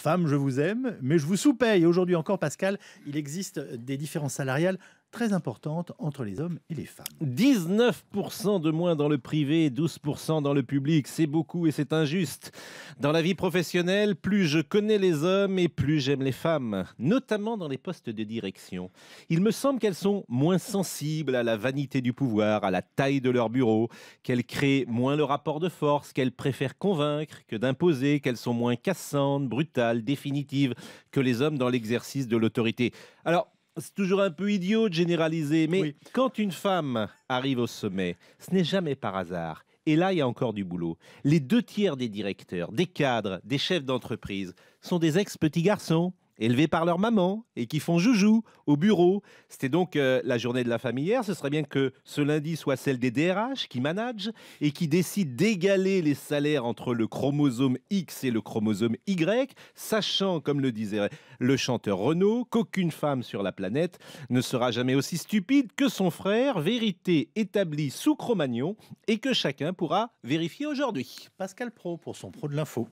Femme, je vous aime, mais je vous sous-paye. Aujourd'hui encore, Pascal, il existe des différences salariales très importante entre les hommes et les femmes. 19% de moins dans le privé, 12% dans le public, c'est beaucoup et c'est injuste. Dans la vie professionnelle, plus je connais les hommes et plus j'aime les femmes, notamment dans les postes de direction. Il me semble qu'elles sont moins sensibles à la vanité du pouvoir, à la taille de leur bureau, qu'elles créent moins le rapport de force, qu'elles préfèrent convaincre que d'imposer, qu'elles sont moins cassantes, brutales, définitives que les hommes dans l'exercice de l'autorité. Alors, c'est toujours un peu idiot de généraliser, mais quand une femme arrive au sommet, ce n'est jamais par hasard. Et là, il y a encore du boulot. Les deux tiers des directeurs, des cadres, des chefs d'entreprise sont des ex-petits garçons élevés par leur maman et qui font joujou au bureau. C'était donc euh, la journée de la famille hier. Ce serait bien que ce lundi soit celle des DRH qui managent et qui décident d'égaler les salaires entre le chromosome X et le chromosome Y, sachant, comme le disait le chanteur Renaud, qu'aucune femme sur la planète ne sera jamais aussi stupide que son frère, vérité établie sous cro et que chacun pourra vérifier aujourd'hui. Pascal Pro pour son Pro de l'info.